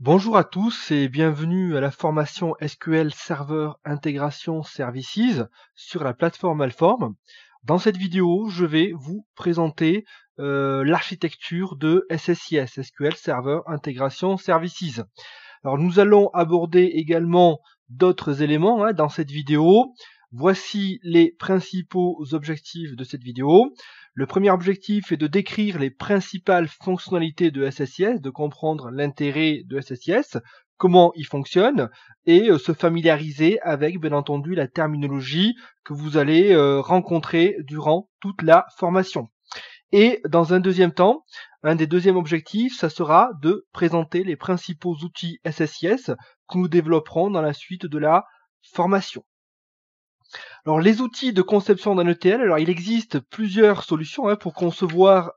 Bonjour à tous et bienvenue à la formation SQL Server Integration Services sur la plateforme Alform. Dans cette vidéo, je vais vous présenter euh, l'architecture de SSIS, SQL Server Integration Services. Alors nous allons aborder également d'autres éléments hein, dans cette vidéo, Voici les principaux objectifs de cette vidéo. Le premier objectif est de décrire les principales fonctionnalités de SSIS, de comprendre l'intérêt de SSIS, comment il fonctionne et euh, se familiariser avec, bien entendu, la terminologie que vous allez euh, rencontrer durant toute la formation. Et dans un deuxième temps, un des deuxièmes objectifs, ça sera de présenter les principaux outils SSIS que nous développerons dans la suite de la formation. Alors les outils de conception d'un ETL, alors il existe plusieurs solutions hein, pour concevoir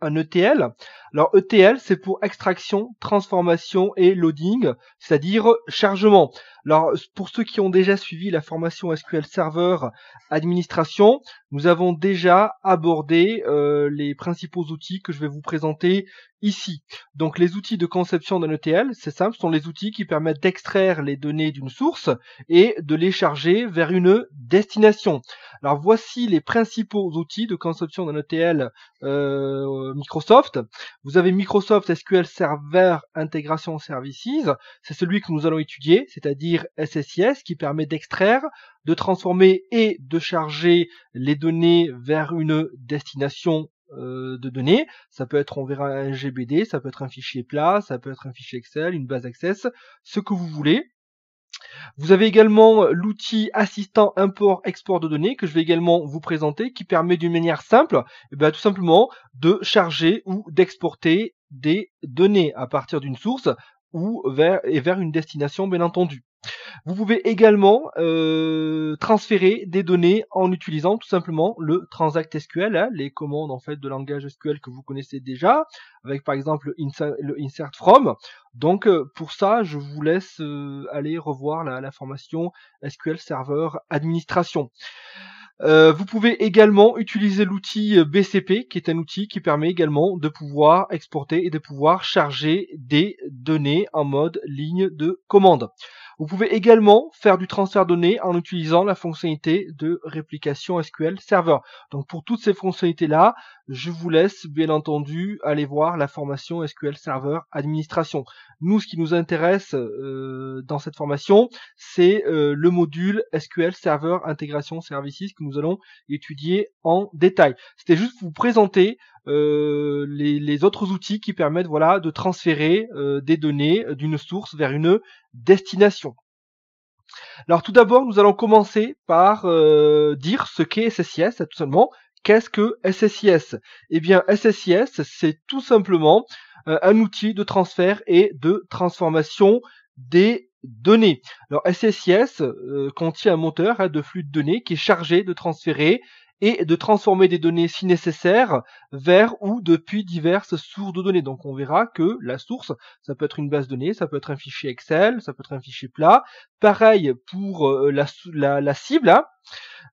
un ETL. Alors ETL, c'est pour extraction, transformation et loading, c'est-à-dire chargement. Alors pour ceux qui ont déjà suivi la formation SQL Server Administration, nous avons déjà abordé euh, les principaux outils que je vais vous présenter ici. Donc les outils de conception d'un ETL, c'est simple, sont les outils qui permettent d'extraire les données d'une source et de les charger vers une destination. Alors voici les principaux outils de conception d'un ETL. Euh, euh, Microsoft. Vous avez Microsoft SQL Server Integration Services, c'est celui que nous allons étudier, c'est-à-dire SSIS, qui permet d'extraire, de transformer et de charger les données vers une destination euh, de données. Ça peut être, on verra, un GBD, ça peut être un fichier plat, ça peut être un fichier Excel, une base Access, ce que vous voulez. Vous avez également euh, l'outil assistant import-export de données que je vais également vous présenter qui permet d'une manière simple, eh ben, tout simplement de charger ou d'exporter des données à partir d'une source ou vers, et vers une destination bien entendu. Vous pouvez également euh, transférer des données en utilisant tout simplement le transact SQL, hein, les commandes en fait de langage SQL que vous connaissez déjà, avec par exemple le insert from. Donc euh, pour ça, je vous laisse euh, aller revoir la, formation SQL Server Administration. vous pouvez également utiliser l'outil BCP, qui est un outil qui permet également de pouvoir exporter et de pouvoir charger des données en mode ligne de commande. Vous pouvez également faire du transfert de données en utilisant la fonctionnalité de réplication SQL Server. Donc pour toutes ces fonctionnalités-là, je vous laisse bien entendu aller voir la formation SQL Server Administration. Nous, ce qui nous intéresse euh, dans cette formation, c'est euh, le module SQL Server Intégration Services que nous allons étudier en détail. C'était juste pour vous présenter euh, les, autres outils qui permettent voilà de transférer euh, des données d'une source vers une destination. Alors tout d'abord, nous allons commencer par euh, dire ce qu'est SSIS, tout simplement. Qu'est-ce que SSIS Eh bien, SSIS, c'est tout simplement un outil de transfert et de transformation des données. Alors SSIS contient un moteur hein, de flux de données qui est chargé de transférer et de transformer des données si nécessaire vers ou depuis diverses sources de données. Donc on verra que la source, ça peut être une base de données, ça peut être un fichier Excel, ça peut être un fichier plat. Pareil pour euh, la, cible. Hein.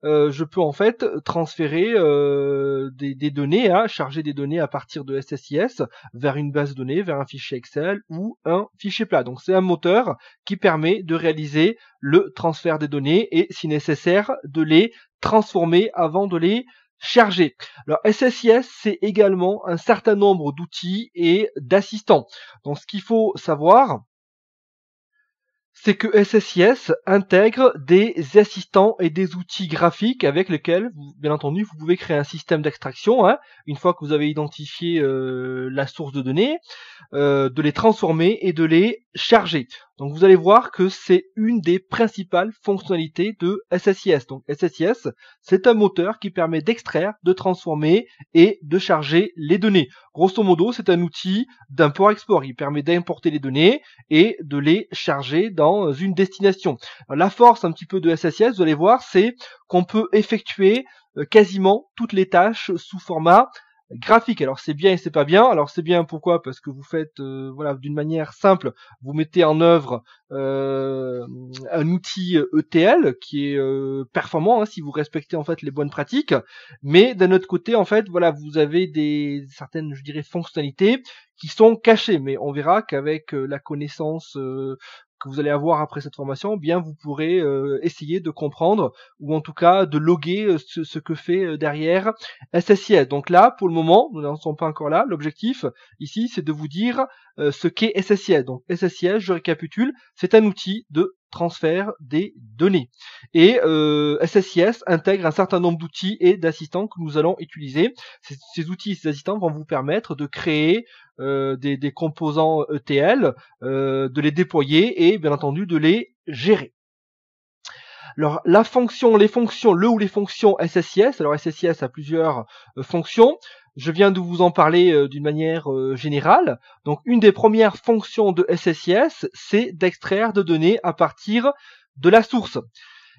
Euh, je peux en fait transférer euh, des, données, hein, charger des données à partir de SSIS vers une base de données, vers un fichier Excel ou un fichier plat. Donc c'est un moteur qui permet de réaliser le transfert des données et si nécessaire de les transformer avant de les charger. Alors SSIS, c'est également un certain nombre d'outils et d'assistants. Donc ce qu'il faut savoir, c'est que SSIS intègre des assistants et des outils graphiques avec lesquels, bien entendu, vous pouvez créer un système d'extraction, hein, une fois que vous avez identifié euh, la source de données, euh, de les transformer et de les charger. Donc vous allez voir que c'est une des principales fonctionnalités de SSIS. Donc SSIS, c'est un moteur qui permet d'extraire, de transformer et de charger les données. Grosso modo, c'est un outil d'import-export. Il permet d'importer les données et de les charger dans une destination. La force un petit peu de SSIS, vous allez voir, c'est qu'on peut effectuer euh, quasiment toutes les tâches sous format graphique. Alors c'est bien et c'est pas bien. Alors c'est bien pourquoi Parce que vous faites euh, voilà d'une manière simple, vous mettez en œuvre euh, un outil ETL euh, e qui est performant hein, si vous respectez en fait les bonnes pratiques. Mais d'un autre côté, en fait, voilà, vous avez des certaines, je dirais, fonctionnalités qui sont cachées. Mais on verra qu'avec la connaissance que vous allez avoir après cette formation, eh bien vous pourrez euh, essayer de comprendre ou en tout cas de loguer euh, ce, que fait euh, derrière SSIS. Donc là, pour le moment, nous n'en sommes pas encore là. L'objectif ici, c'est de vous dire ce qu'est SSIS. Donc SSIS, je récapitule, c'est un outil de transfert des données. Et euh, SSIS intègre un certain nombre d'outils et d'assistants que nous allons utiliser. Ces, outils et ces assistants vont vous permettre de créer euh, des, composants ETL, euh, de les déployer et bien entendu de les gérer. Alors la fonction, les fonctions, le ou les fonctions SSIS. Alors SSIS a plusieurs euh, fonctions je viens de vous en parler euh, d'une manière euh, générale. Donc une des premières fonctions de SSIS, c'est d'extraire de données à partir de la source.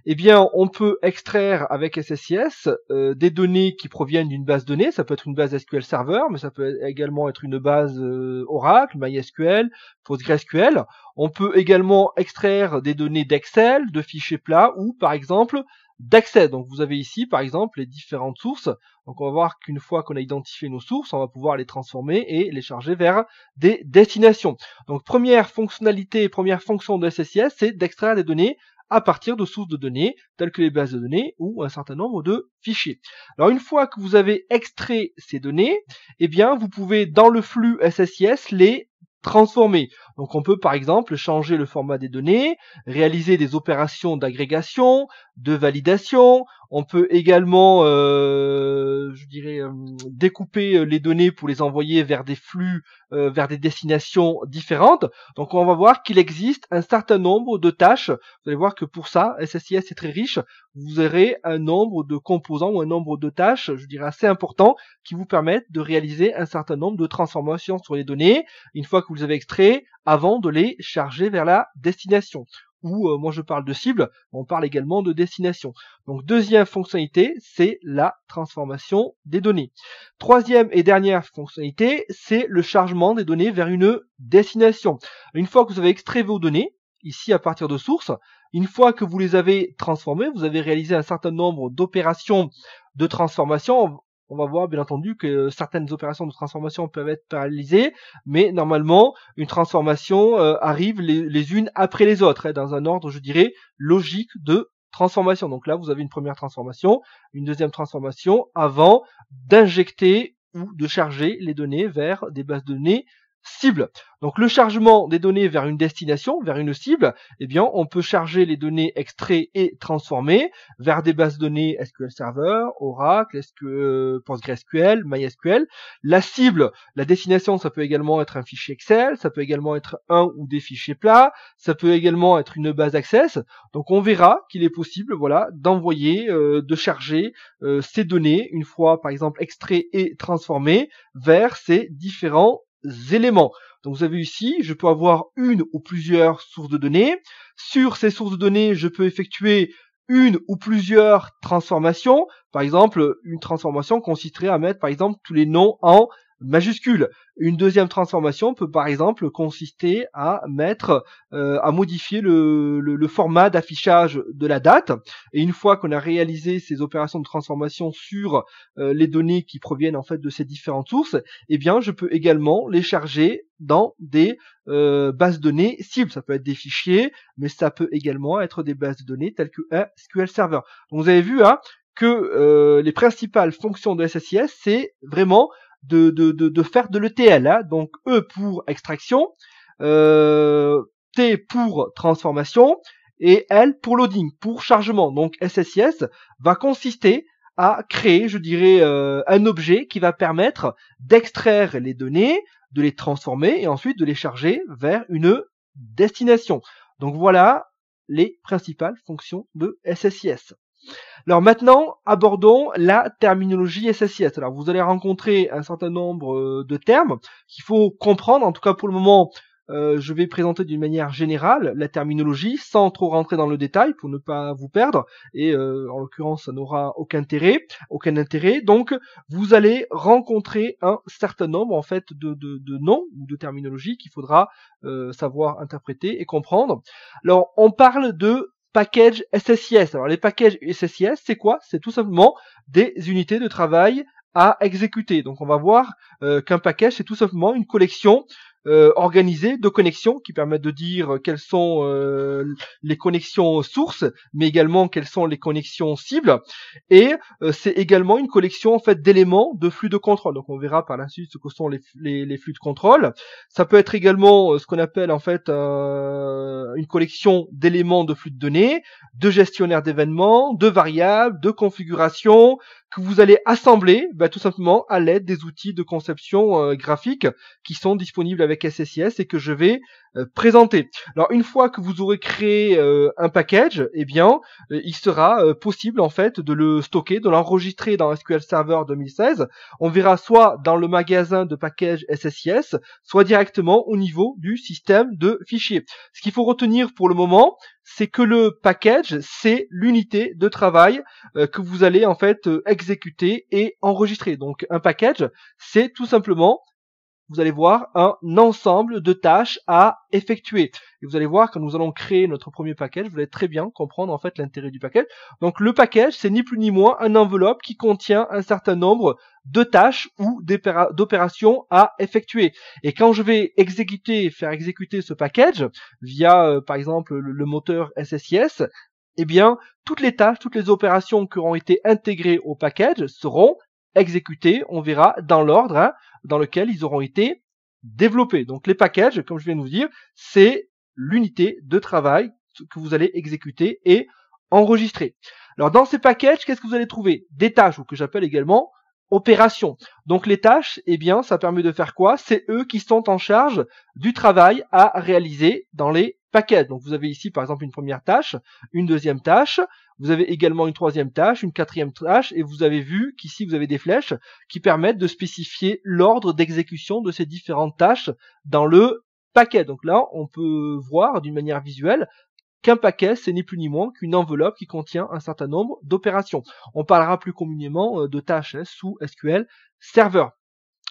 Eh bien, on peut extraire avec SSIS euh, des données qui proviennent d'une base donnée. Ça peut être une base SQL Server, mais ça peut également être une base Oracle, MySQL, PostgreSQL. On peut également extraire des données d'Excel, de fichiers plats ou, par exemple, d'accès. Donc vous avez ici par exemple les différentes sources. Donc on va voir qu'une fois qu'on a identifié nos sources, on va pouvoir les transformer et les charger vers des destinations. Donc première fonctionnalité, première fonction de SSIS, c'est d'extraire des données à partir de sources de données telles que les bases de données ou un certain nombre de fichiers. Alors une fois que vous avez extrait ces données, eh bien vous pouvez dans le flux SSIS les transformer. Donc on peut par exemple changer le format des données, réaliser des opérations d'agrégation, de validation, on peut également, euh, je dirais, euh, découper euh, les données pour les envoyer vers des flux, vers des destinations différentes. Donc on va voir qu'il existe un certain nombre de tâches. Vous allez voir que pour ça, SSIS est très riche. Vous aurez un nombre de composants ou un nombre de tâches, je dirais, assez important, qui vous permettent de réaliser un certain nombre de transformations sur les données, une fois que vous les avez extraits, avant de les charger vers la destination ou euh, moi je parle de cible, on parle également de destination. Donc deuxième fonctionnalité, c'est la transformation des données. Troisième et dernière fonctionnalité, c'est le chargement des données vers une destination. Une fois que vous avez extrait vos données, ici à partir de sources, une fois que vous les avez transformées, vous avez réalisé un certain nombre d'opérations de transformation, on va voir bien entendu que certaines opérations de transformation peuvent être paralysées, mais normalement une transformation euh, arrive les, unes après les autres, hein, dans un ordre, je dirais, logique de transformation. Donc là, vous avez une première transformation, une deuxième transformation, avant d'injecter ou de charger les données vers des bases de données cible. Donc le chargement des données vers une destination, vers une cible, eh bien on peut charger les données extraites et transformées vers des bases de données SQL Server, Oracle, SQL, euh, PostgreSQL, MySQL. La cible, la destination, ça peut également être un fichier Excel, ça peut également être un ou des fichiers plats, ça peut également être une base Access. Donc on verra qu'il est possible, voilà, d'envoyer, euh, de charger euh, ces données une fois par exemple extraites et transformées vers ces différents éléments. Donc vous avez ici, je peux avoir une ou plusieurs sources de données. Sur ces sources de données, je peux effectuer une ou plusieurs transformations. Par exemple, une transformation consisterait à mettre, par exemple, tous les noms en majuscule. Une deuxième transformation peut par exemple consister à mettre, euh, à modifier le, le, le format d'affichage de la date. Et une fois qu'on a réalisé ces opérations de transformation sur euh, les données qui proviennent en fait de ces différentes sources, eh bien je peux également les charger dans des euh, bases de données cibles. Ça peut être des fichiers, mais ça peut également être des bases de données telles que SQL Server. Donc vous avez vu hein, que les principales fonctions de SSIS, c'est vraiment de, de, faire de l'ETL. Hein. Donc E pour extraction, euh, T pour transformation et L pour loading, pour chargement. Donc SSIS va consister à créer, je dirais, euh, un objet qui va permettre d'extraire les données, de les transformer et ensuite de les charger vers une destination. Donc voilà les principales fonctions de SSIS. Alors maintenant, abordons la terminologie SSIS. Alors vous allez rencontrer un certain nombre euh, de termes qu'il faut comprendre. En tout cas pour le moment, euh, je vais présenter d'une manière générale la terminologie sans trop rentrer dans le détail pour ne pas vous perdre et euh, en l'occurrence ça n'aura aucun intérêt, aucun intérêt. Donc vous allez rencontrer un certain nombre en fait de, noms ou de terminologies qu'il faudra savoir interpréter et comprendre. Alors on parle de package SSIS. Alors les packages SSIS, c'est quoi C'est tout simplement des unités de travail à exécuter. Donc on va voir euh, qu'un package, c'est tout simplement une collection euh, de connexions qui permettent de dire quelles sont euh, les connexions sources, mais également quelles sont les connexions cibles. Et euh, c'est également une collection en fait d'éléments de flux de contrôle. Donc on verra par la suite ce que sont les, flux de contrôle. Ça peut être également euh, ce qu'on appelle en fait une collection d'éléments de flux de données, de gestionnaires d'événements, de variables, de configurations que vous allez assembler bah, tout simplement à l'aide des outils de conception graphique qui sont disponibles avec et que je vais euh, présenter. Alors une fois que vous aurez créé euh, un package, eh bien, euh, il sera possible en fait de le stocker, de l'enregistrer dans SQL Server 2016. On verra soit dans le magasin de package SSIS, soit directement au niveau du système de fichiers. Ce qu'il faut retenir pour le moment, c'est que le package, c'est l'unité de travail que vous allez en fait exécuter et enregistrer. Donc un package, c'est tout simplement vous allez voir un ensemble de tâches à effectuer. Et vous allez voir quand nous allons créer notre premier package, vous allez très bien comprendre en fait l'intérêt du package. Donc le package, c'est ni plus ni moins un enveloppe qui contient un certain nombre de tâches ou d'opérations à effectuer. Et quand je vais exécuter, faire exécuter ce package via euh, par exemple le, moteur SSIS, eh bien, toutes les tâches, toutes les opérations qui auront été intégrées au package seront exécutées, on verra, dans l'ordre, hein, dans lequel ils auront été développés. Donc les packages, comme je viens de vous dire, c'est l'unité de travail que vous allez exécuter et enregistrer. Alors dans ces packages, qu'est-ce que vous allez trouver Des tâches, ou que j'appelle également opération. Donc les tâches, eh bien, ça permet de faire quoi C'est eux qui sont en charge du travail à réaliser dans les paquets. Donc vous avez ici par exemple une première tâche, une deuxième tâche, vous avez également une troisième tâche, une quatrième tâche, et vous avez vu qu'ici vous avez des flèches qui permettent de spécifier l'ordre d'exécution de ces différentes tâches dans le paquet. Donc là, on peut voir d'une manière visuelle qu'un paquet, c'est ni plus ni moins qu'une enveloppe qui contient un certain nombre d'opérations. On parlera plus communément euh, de tâches sous SQL Server.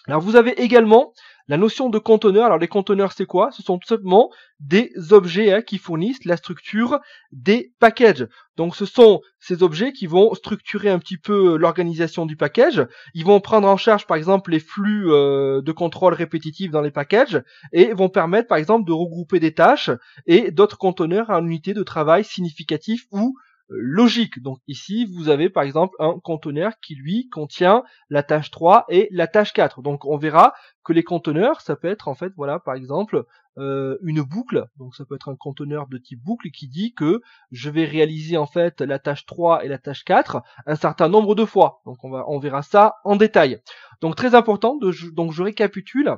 Alors vous avez également la notion de conteneur, alors les conteneurs c'est quoi Ce sont simplement des objets hein, qui fournissent la structure des packages. Donc ce sont ces objets qui vont structurer un petit peu l'organisation du package. Ils vont prendre en charge par exemple les flux euh, de contrôle répétitifs dans les packages et vont permettre par exemple de regrouper des tâches et d'autres conteneurs à une unité de travail significatif ou logique. Donc ici, vous avez par exemple un conteneur qui lui contient la tâche 3 et la tâche 4. Donc on verra que les conteneurs, ça peut être en fait, voilà, par exemple, euh, une boucle. Donc ça peut être un conteneur de type boucle qui dit que je vais réaliser en fait la tâche 3 et la tâche 4 un certain nombre de fois. Donc on, va, on verra ça en détail. Donc très important, de, donc je récapitule.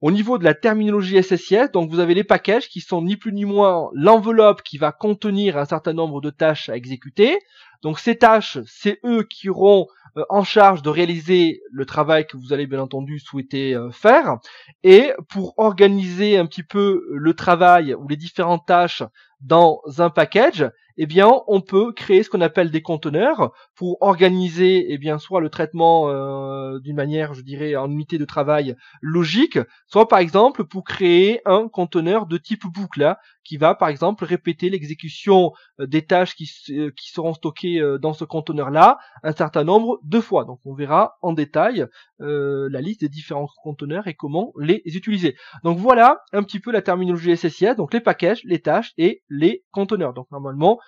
Au niveau de la terminologie SSIS, donc vous avez les packages qui sont ni plus ni moins l'enveloppe qui va contenir un certain nombre de tâches à exécuter. Donc ces tâches, c'est eux qui auront euh, en charge de réaliser le travail que vous allez bien entendu souhaiter euh, faire. Et pour organiser un petit peu le travail ou les différentes tâches dans un package, eh bien, on peut créer ce qu'on appelle des conteneurs pour organiser, eh bien, soit le traitement euh, d'une manière, je dirais, en unité de travail logique, soit par exemple pour créer un conteneur de type boucle, hein qui va par exemple répéter l'exécution euh, des tâches qui, euh, seront stockées euh, dans ce conteneur-là un certain nombre de fois. Donc on verra en détail la liste des différents conteneurs et comment les utiliser. Donc voilà un petit peu la terminologie SSIS, donc les packages, les tâches et les conteneurs. Donc normalement,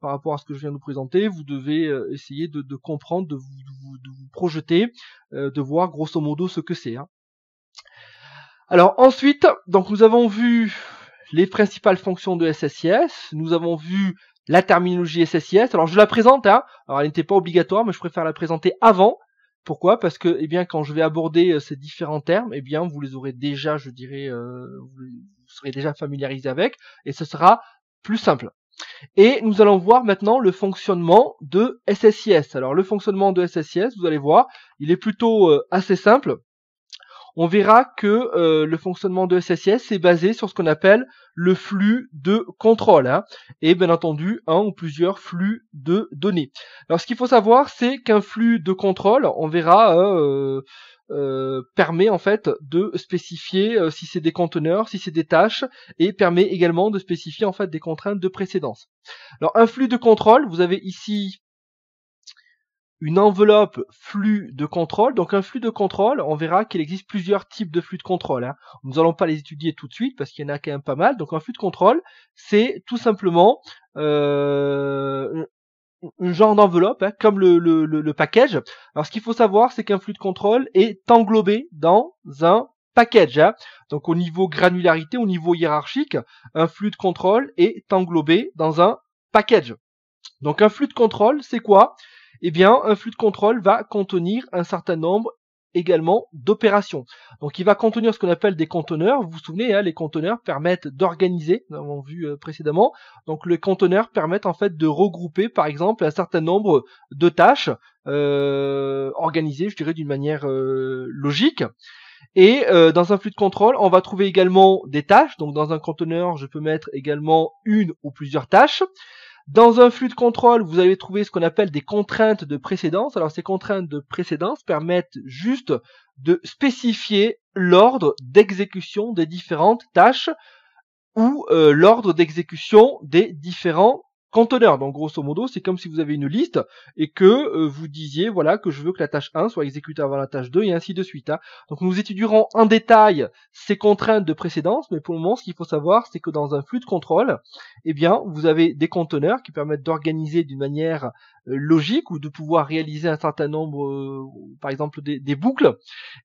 par rapport à ce que je viens de vous présenter, vous devez essayer de, comprendre, de vous, vous, projeter, de voir grosso modo ce que c'est. Hein. Alors ensuite, donc nous avons vu les principales fonctions de SSIS. Nous avons vu la terminologie SSIS. Alors je la présente, hein. Alors elle n'était pas obligatoire, mais je préfère la présenter avant. Pourquoi Parce que, eh bien, quand je vais aborder euh, ces différents termes, eh bien, vous les aurez déjà, je dirais, euh, vous, serez déjà familiarisé avec, et ce sera plus simple. Et nous allons voir maintenant le fonctionnement de SSIS. Alors, le fonctionnement de SSIS, vous allez voir, il est plutôt euh, assez simple on verra que euh, le fonctionnement de SSIS est basé sur ce qu'on appelle le flux de contrôle, hein, et bien entendu un ou plusieurs flux de données. Alors ce qu'il faut savoir, c'est qu'un flux de contrôle, on verra, euh, euh, permet en fait de spécifier si c'est des conteneurs, si c'est des tâches, et permet également de spécifier en fait des contraintes de précédence. Alors un flux de contrôle, vous avez ici une enveloppe flux de contrôle. Donc un flux de contrôle, on verra qu'il existe plusieurs types de flux de contrôle. Hein. Nous n'allons pas les étudier tout de suite parce qu'il y en a quand même pas mal. Donc un flux de contrôle, c'est tout simplement euh, un genre d'enveloppe, hein, comme le, le, package. Alors ce qu'il faut savoir, c'est qu'un flux de contrôle est englobé dans un package. Hein. Donc au niveau granularité, au niveau hiérarchique, un flux de contrôle est englobé dans un package. Donc un flux de contrôle, c'est quoi eh bien, un flux de contrôle va contenir un certain nombre également d'opérations. Donc il va contenir ce qu'on appelle des conteneurs. Vous vous souvenez, hein, les conteneurs permettent d'organiser, nous l'avons vu euh, précédemment. Donc les conteneurs permettent en fait de regrouper par exemple un certain nombre de tâches euh, organisées, je dirais, d'une manière euh, logique. Et dans un flux de contrôle, on va trouver également des tâches. Donc dans un conteneur, je peux mettre également une ou plusieurs tâches. Dans un flux de contrôle, vous allez trouver ce qu'on appelle des contraintes de précédence. Alors ces contraintes de précédence permettent juste de spécifier l'ordre d'exécution des différentes tâches ou euh, l'ordre d'exécution des différents conteneur. Donc grosso modo, c'est comme si vous avez une liste et que euh, vous disiez voilà que je veux que la tâche 1 soit exécutée avant la tâche 2 et ainsi de suite. Hein. Donc nous étudierons en détail ces contraintes de précédence, mais pour le moment, ce qu'il faut savoir, c'est que dans un flux de contrôle, eh bien, vous avez des conteneurs qui permettent d'organiser d'une manière euh, logique ou de pouvoir réaliser un certain nombre, euh, par exemple, des, boucles.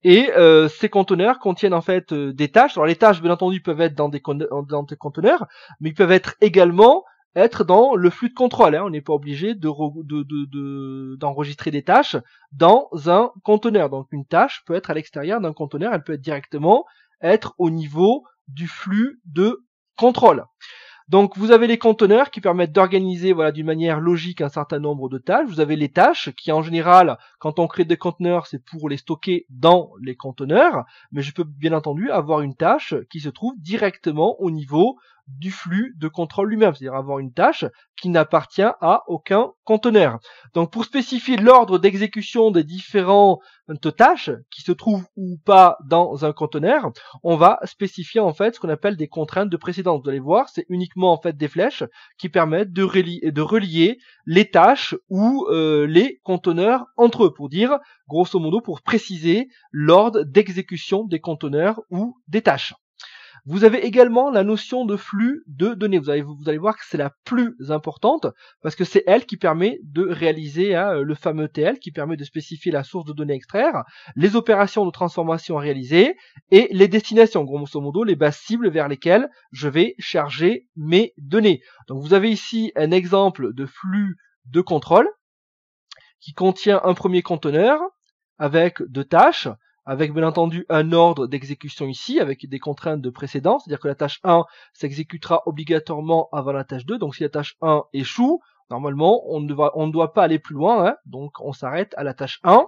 Et ces conteneurs contiennent en fait des tâches. Alors les tâches, bien entendu, peuvent être dans des, dans des conteneurs, mais ils peuvent être également être dans le flux de contrôle. Hein. On n'est pas obligé de, d'enregistrer des tâches dans un conteneur. Donc une tâche peut être à l'extérieur d'un conteneur, elle peut être directement être au niveau du flux de contrôle. Donc vous avez les conteneurs qui permettent d'organiser voilà d'une manière logique un certain nombre de tâches. Vous avez les tâches qui en général, quand on crée des conteneurs, c'est pour les stocker dans les conteneurs, mais je peux bien entendu avoir une tâche qui se trouve directement au niveau du flux de contrôle lui-même, c'est-à-dire avoir une tâche qui n'appartient à aucun conteneur. Donc pour spécifier l'ordre d'exécution des différentes tâches qui se trouvent ou pas dans un conteneur, on va spécifier en fait ce qu'on appelle des contraintes de précédence. Vous allez voir, c'est uniquement en fait des flèches qui permettent de relier, les tâches ou euh, les conteneurs entre eux pour dire, grosso modo, pour préciser l'ordre d'exécution des conteneurs ou des tâches. Vous avez également la notion de flux de données. Vous allez, voir que c'est la plus importante parce que c'est elle qui permet de réaliser hein, euh, le fameux TL qui permet de spécifier la source de données extraire, les opérations de transformation à réaliser et les destinations, grosso modo les bases cibles vers lesquelles je vais charger mes données. Donc vous avez ici un exemple de flux de contrôle qui contient un premier conteneur avec deux tâches avec bien entendu un ordre d'exécution ici, avec des contraintes de précédent, c'est-à-dire que la tâche 1 s'exécutera obligatoirement avant la tâche 2, donc si la tâche 1 échoue, normalement on ne, on ne doit pas aller plus loin, hein. donc on s'arrête à la tâche 1.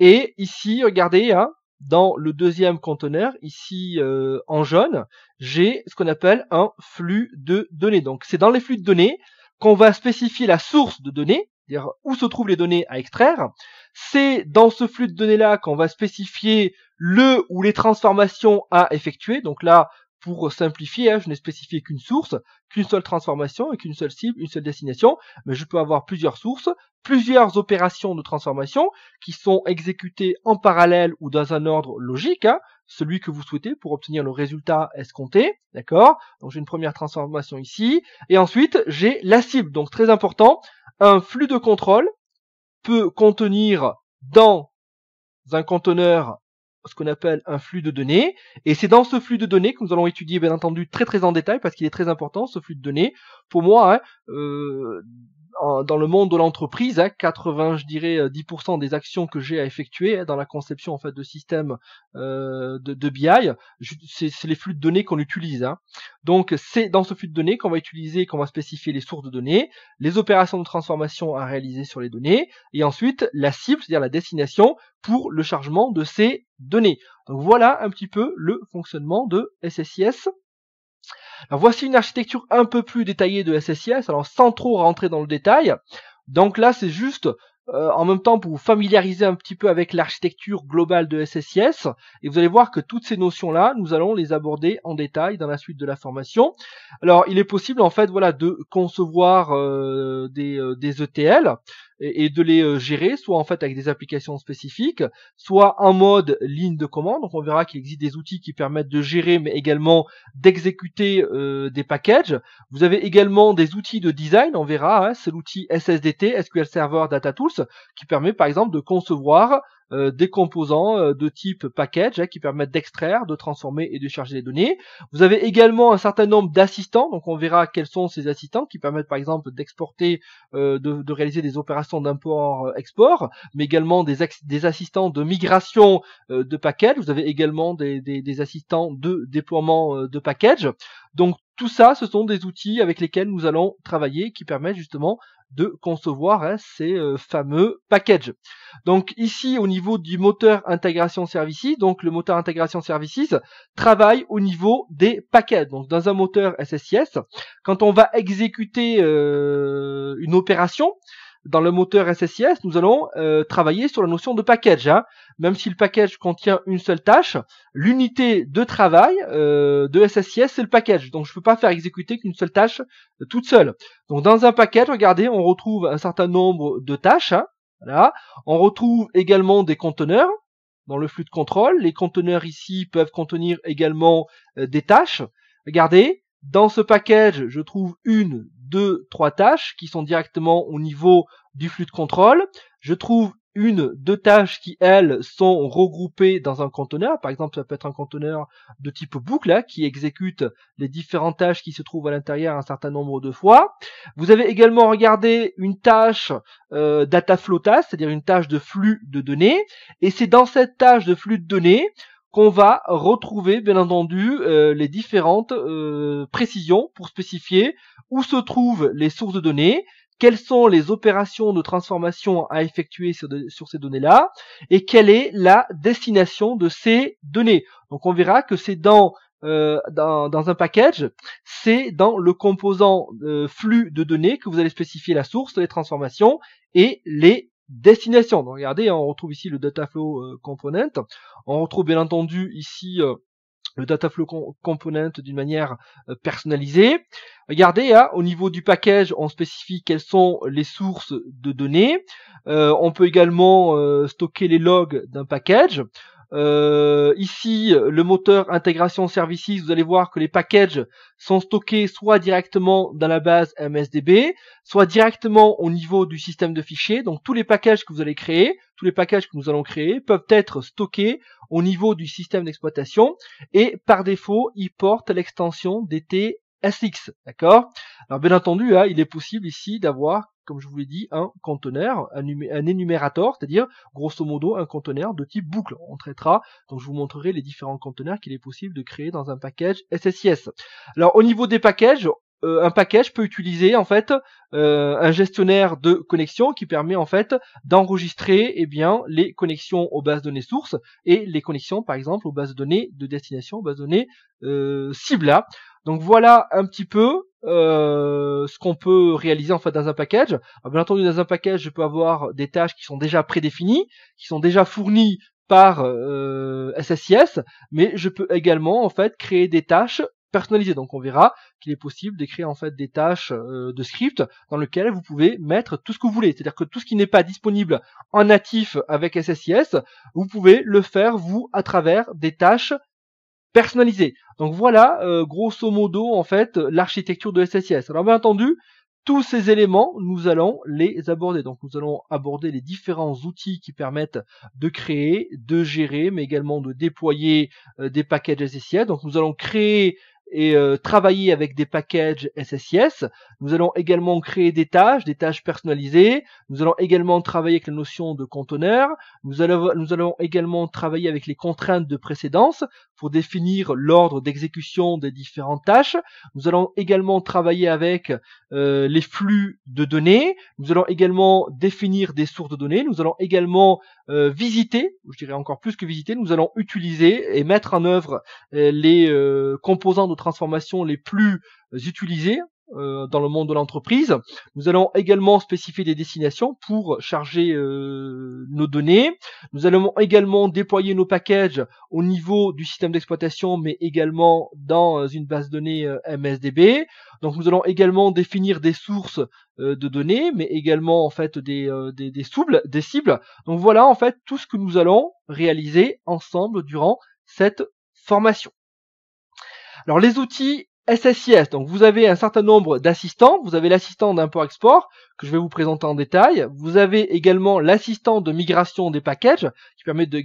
Et ici, regardez, hein, dans le deuxième conteneur, ici euh, en jaune, j'ai ce qu'on appelle un flux de données. Donc c'est dans les flux de données qu'on va spécifier la source de données, cest à dire où se trouvent les données à extraire. C'est dans ce flux de données-là qu'on va spécifier le ou les transformations à effectuer. Donc là, pour simplifier, hein, je n'ai spécifié qu'une source, qu'une seule transformation et qu'une seule cible, une seule destination, mais je peux avoir plusieurs sources, plusieurs opérations de transformation qui sont exécutées en parallèle ou dans un ordre logique, hein, celui que vous souhaitez pour obtenir le résultat escompté, d'accord Donc j'ai une première transformation ici, et ensuite j'ai la cible, donc très important, un flux de contrôle peut contenir dans un conteneur ce qu'on appelle un flux de données. Et c'est dans ce flux de données que nous allons étudier, bien entendu, très très en détail, parce qu'il est très important, ce flux de données. Pour moi, hein, euh, dans le monde de l'entreprise, hein, 80, je dirais, 10% euh, des actions que j'ai à effectuer hein, dans la conception en fait de système euh, de, de, BI, c'est les flux de données qu'on utilise. Hein. Donc c'est dans ce flux de données qu'on va utiliser, qu'on va spécifier les sources de données, les opérations de transformation à réaliser sur les données, et ensuite la cible, c'est-à-dire la destination pour le chargement de ces données. Donc voilà un petit peu le fonctionnement de SSIS alors voici une architecture un peu plus détaillée de SSIS, alors sans trop rentrer dans le détail. Donc là, c'est juste euh, en même temps pour vous familiariser un petit peu avec l'architecture globale de SSIS. Et vous allez voir que toutes ces notions-là, nous allons les aborder en détail dans la suite de la formation. Alors, il est possible en fait, voilà, de concevoir euh, des, euh, des ETL et, de les euh, gérer, soit en fait avec des applications spécifiques, soit en mode ligne de commande. Donc on verra qu'il existe des outils qui permettent de gérer, mais également d'exécuter euh, des packages. Vous avez également des outils de design, on verra, hein. c'est l'outil SSDT, SQL Server Data Tools, qui permet par exemple de concevoir euh, des composants euh, de type package hein, qui permettent d'extraire, de transformer et de charger les données. Vous avez également un certain nombre d'assistants, donc on verra quels sont ces assistants qui permettent par exemple d'exporter, euh, de, réaliser des opérations d'import-export, mais également des, assistants de migration de package. Vous avez également des, des assistants de déploiement de package. Donc tout ça, ce sont des outils avec lesquels nous allons travailler qui permettent justement de concevoir hein, ces euh, fameux packages. Donc ici au niveau du moteur intégration services, donc le moteur intégration services travaille au niveau des packages. Donc dans un moteur SSS, quand on va exécuter euh, une opération, dans le moteur SSIS, nous allons euh, travailler sur la notion de package. Hein. Même si le package contient une seule tâche, l'unité de travail euh, de SSIS, c'est le package. Donc je ne peux pas faire exécuter qu'une seule tâche euh, toute seule. Donc dans un package, regardez, on retrouve un certain nombre de tâches. Hein, On retrouve également des conteneurs dans le flux de contrôle. Les conteneurs ici peuvent contenir également des tâches. Regardez, dans ce package, je trouve une, deux, trois tâches qui sont directement au niveau du flux de contrôle. Je trouve une, deux tâches qui, elles, sont regroupées dans un conteneur. Par exemple, ça peut être un conteneur de type boucle, hein, qui exécute les différentes tâches qui se trouvent à l'intérieur un certain nombre de fois. Vous avez également regardé une tâche euh, data flota, c'est-à-dire une tâche de flux de données. Et c'est dans cette tâche de flux de données qu'on va retrouver bien entendu euh, les différentes euh, précisions pour spécifier où se trouvent les sources de données, quelles sont les opérations de transformation à effectuer sur, ces données-là, et quelle est la destination de ces données. Donc on verra que c'est dans, euh, dans, un package, c'est dans le composant flux de données que vous allez spécifier la source, les transformations et les destination. Donc regardez, hein, on retrouve ici le dataflow euh, component. On retrouve bien entendu ici euh, le dataflow component d'une manière euh, personnalisée. Regardez, hein, au niveau du package, on spécifie quelles sont les sources de données. on peut également stocker les logs d'un package. Euh, ici, le moteur intégration services, vous allez voir que les packages sont stockés soit directement dans la base MSDB, soit directement au niveau du système de fichiers. Donc tous les packages que vous allez créer, tous les packages que nous allons créer peuvent être stockés au niveau du système d'exploitation et par défaut, ils portent l'extension DTSX d'accord Alors bien entendu, hein, il est possible ici d'avoir comme je vous l'ai dit, un conteneur, un, énumérateur, c'est-à-dire grosso modo un conteneur de type boucle. On traitera, donc je vous montrerai les différents conteneurs qu'il est possible de créer dans un package SSIS. Alors au niveau des packages, euh, un package peut utiliser en fait euh, un gestionnaire de connexion qui permet en fait d'enregistrer eh bien les connexions aux bases de données sources et les connexions par exemple aux bases de données de destination, aux bases de données euh, cibles. Donc voilà un petit peu euh, ce qu'on peut réaliser en fait dans un package. bien entendu, dans un package, je peux avoir des tâches qui sont déjà prédéfinies, qui sont déjà fournies par euh, SSIS, mais je peux également en fait créer des tâches personnalisé. Donc on verra qu'il est possible d'écrire en fait des tâches euh, de script dans lesquelles vous pouvez mettre tout ce que vous voulez. C'est-à-dire que tout ce qui n'est pas disponible en natif avec SSIS, vous pouvez le faire vous à travers des tâches personnalisées. Donc voilà euh, grosso modo en fait l'architecture de SSIS. Alors bien entendu, tous ces éléments, nous allons les aborder. Donc nous allons aborder les différents outils qui permettent de créer, de gérer, mais également de déployer euh, des packages SSIS. Donc nous allons créer et euh, travailler avec des packages SSIS. Nous allons également créer des tâches, des tâches personnalisées. Nous allons également travailler avec la notion de conteneur. Nous allons, nous allons également travailler avec les contraintes de précédence pour définir l'ordre d'exécution des différentes tâches. Nous allons également travailler avec euh, les flux de données. Nous allons également définir des sources de données. Nous allons également euh, visiter, je dirais encore plus que visiter, nous allons utiliser et mettre en œuvre les composants de transformations les plus utilisées euh, dans le monde de l'entreprise. Nous allons également spécifier des destinations pour charger euh, nos données. Nous allons également déployer nos packages au niveau du système d'exploitation, mais également dans euh, une base de données MSDB. Donc nous allons également définir des sources de données, mais également en fait des, des, des, soubles, des cibles. Donc voilà en fait tout ce que nous allons réaliser ensemble durant cette formation. Alors les outils SSIS, donc vous avez un certain nombre d'assistants, vous avez l'assistant d'import-export que je vais vous présenter en détail, vous avez également l'assistant de migration des packages qui permet de,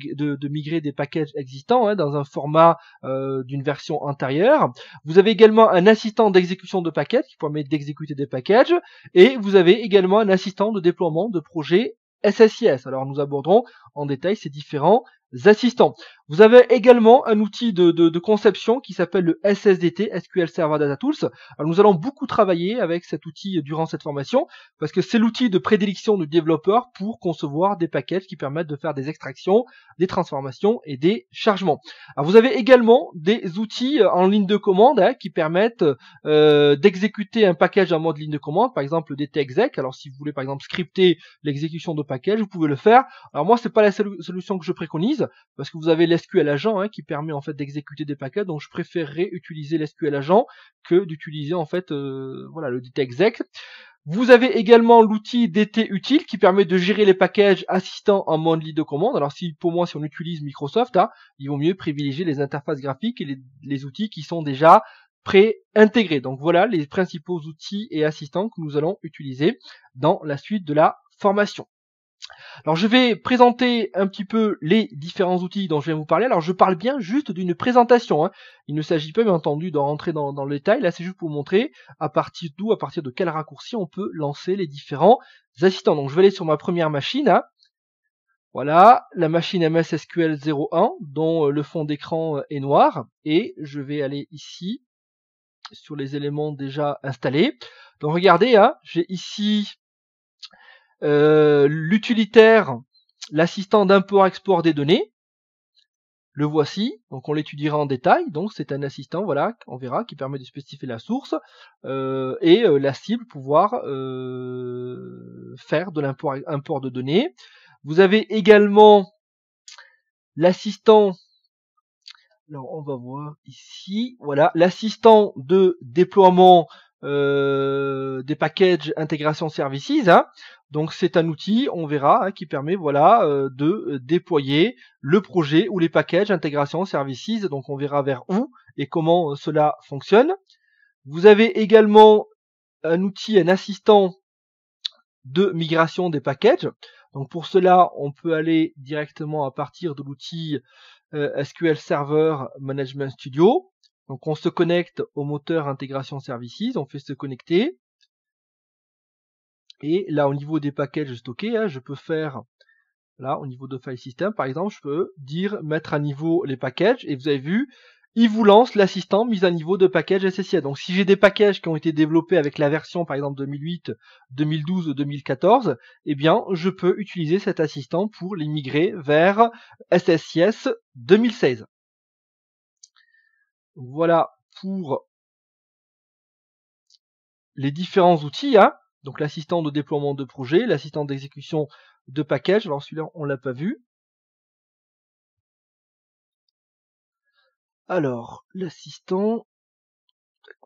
migrer des packages existants hein, dans un format euh, d'une version antérieure, vous avez également un assistant d'exécution de packages qui permet d'exécuter des packages et vous avez également un assistant de déploiement de projets SSIS. Alors nous aborderons en détail ces différents assistants. Vous avez également un outil de, conception qui s'appelle le SSDT, SQL Server Data Tools. Alors nous allons beaucoup travailler avec cet outil durant cette formation parce que c'est l'outil de prédilection du développeur pour concevoir des paquets qui permettent de faire des extractions, des transformations et des chargements. vous avez également des outils euh, en ligne de commande hein, qui permettent euh, d'exécuter un package en mode ligne de commande, par exemple des exec. Alors si vous voulez par exemple scripter l'exécution de package, vous pouvez le faire. Alors moi c'est pas la solution que je préconise parce que vous avez les... SQL agent hein, qui permet en fait d'exécuter des paquets. Donc je préférerais utiliser l'SQL agent que d'utiliser en fait euh, voilà le exec. Vous avez également l'outil DT utile qui permet de gérer les packages assistants en mode de commande. Alors si pour moi si on utilise Microsoft, hein, il vaut mieux privilégier les interfaces graphiques et les, les outils qui sont déjà pré-intégrés. Donc voilà les principaux outils et assistants que nous allons utiliser dans la suite de la formation. Alors je vais présenter un petit peu les différents outils dont je viens vous parler. Alors je parle bien juste d'une présentation. Hein. Il ne s'agit pas bien entendu d'en rentrer dans, le détail. Là c'est juste pour montrer à partir d'où, à partir de quel raccourci on peut lancer les différents assistants. Donc je vais aller sur ma première machine. Hein. Voilà, la machine MSSQL 01 dont euh, le fond d'écran euh, est noir. Et je vais aller ici sur les éléments déjà installés. Donc regardez, hein. j'ai ici euh, l'utilitaire, l'assistant d'import-export des données. Le voici, donc on l'étudiera en détail. Donc c'est un assistant, voilà, on verra, qui permet de spécifier la source euh, et euh, la cible pouvoir faire de l'import import de données. Vous avez également l'assistant. Alors on va voir ici, voilà, l'assistant de déploiement des packages intégration services. Hein. Donc c'est un outil, on verra, hein, qui permet voilà euh, de euh, déployer le projet ou les packages intégration services. Donc on verra vers où et comment euh, cela fonctionne. Vous avez également un outil, un assistant de migration des packages. Donc pour cela, on peut aller directement à partir de l'outil SQL Server Management Studio. Donc on se connecte au moteur intégration services, on fait se connecter. Et là, au niveau des packages stockés, hein, je peux faire, là, au niveau de file system, par exemple, je peux dire mettre à niveau les packages. Et vous avez vu, il vous lance l'assistant mise à niveau de package SSIS. Donc si j'ai des packages qui ont été développés avec la version par exemple 2008, 2012 ou 2014, eh bien je peux utiliser cet assistant pour les migrer vers SSIS 2016. Voilà pour les différents outils. Hein. Donc l'assistant de déploiement de projet, l'assistant d'exécution de package. Alors celui-là, on l'a pas vu. Alors, l'assistant,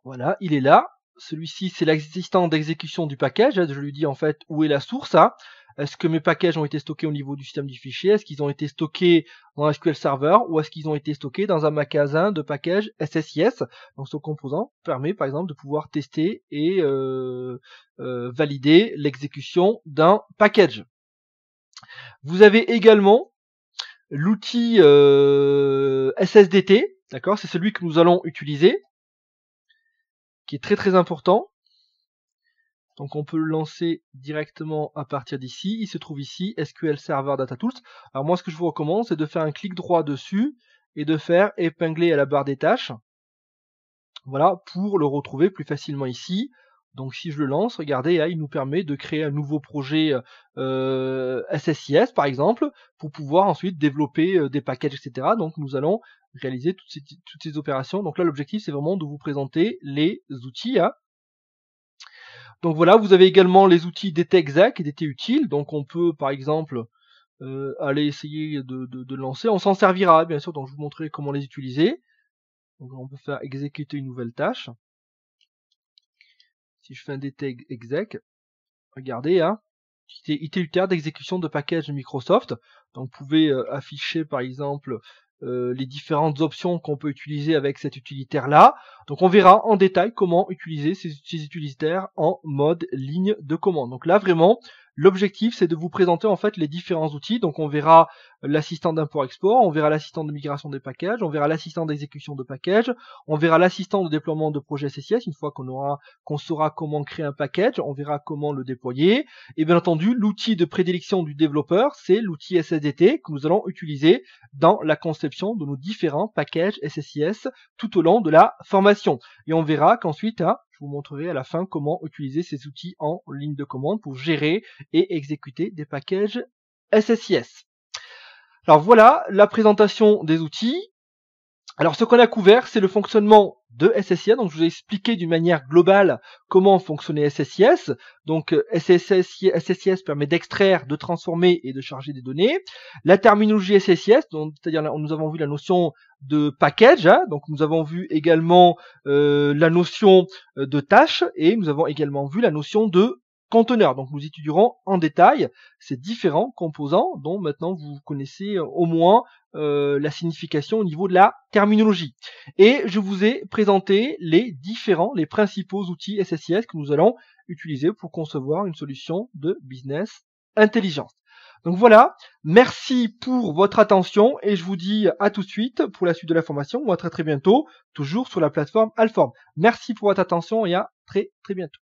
voilà, il est là. Celui-ci, c'est l'assistant d'exécution du package. Hein, je lui dis en fait où est la source. Hein. Est-ce que mes packages ont été stockés au niveau du système du fichier Est-ce qu'ils ont été stockés dans SQL Server ou est-ce qu'ils ont été stockés dans un magasin de packages SSIS Donc ce composant permet par exemple de pouvoir tester et euh, euh, valider l'exécution d'un package. Vous avez également l'outil euh, SSDT, d'accord C'est celui que nous allons utiliser, qui est très très important. Donc on peut le lancer directement à partir d'ici. Il se trouve ici, SQL Server Data Tools. Alors moi ce que je vous recommande c'est de faire un clic droit dessus et de faire épingler à la barre des tâches. Voilà, pour le retrouver plus facilement ici. Donc si je le lance, regardez, il nous permet de créer un nouveau projet euh, SSIS, euh, par exemple, pour pouvoir ensuite développer euh, des packages, etc. Donc nous allons réaliser toutes ces, toutes ces opérations. Donc là, l'objectif, c'est vraiment de vous présenter les outils. Hein. Donc voilà, vous avez également les outils d'été exec et d'été utile. Donc on peut par exemple euh, aller essayer de, lancer. On s'en servira bien sûr, donc je vous montrer comment les utiliser. Donc on peut faire exécuter une nouvelle tâche. Si je fais un DT exec, regardez, hein, IT, d'exécution de package Microsoft. Donc vous pouvez euh, afficher par exemple euh, les différentes options qu'on peut utiliser avec cet utilitaire-là. Donc on verra en détail comment utiliser ces, ces utilitaires en mode ligne de commande. Donc là vraiment, L'objectif, c'est de vous présenter en fait les différents outils. Donc, on verra l'assistant d'import-export, on verra l'assistant de migration des packages, on verra l'assistant d'exécution de packages, on verra l'assistant de déploiement de projets SSIS une fois qu'on aura, qu'on saura comment créer un package, on verra comment le déployer. Et bien entendu, l'outil de prédilection du développeur, c'est l'outil SSDT que nous allons utiliser dans la conception de nos différents packages SSIS tout au long de la formation. Et on verra qu'ensuite, hein, je vous montrerai à la fin comment utiliser ces outils en ligne de commande pour gérer et exécuter des packages SSIS. Alors voilà la présentation des outils. Alors ce qu'on a couvert, c'est le fonctionnement de SSIS. Donc je vous ai expliqué d'une manière globale comment fonctionnait SSIS. Donc SSIS, euh, permet d'extraire, de transformer et de charger des données. La terminologie SSIS, c'est-à-dire nous avons vu la notion de package, hein. donc nous avons vu également euh, la notion euh, de tâche et nous avons également vu la notion de Conteneur. Donc nous étudierons en détail ces différents composants dont maintenant vous connaissez euh, au moins euh, la signification au niveau de la terminologie. Et je vous ai présenté les différents, les principaux outils SSIS que nous allons utiliser pour concevoir une solution de business intelligence. Donc voilà, merci pour votre attention et je vous dis à tout de suite pour la suite de la formation ou à très très bientôt, toujours sur la plateforme Alform. Merci pour votre attention et à très très bientôt.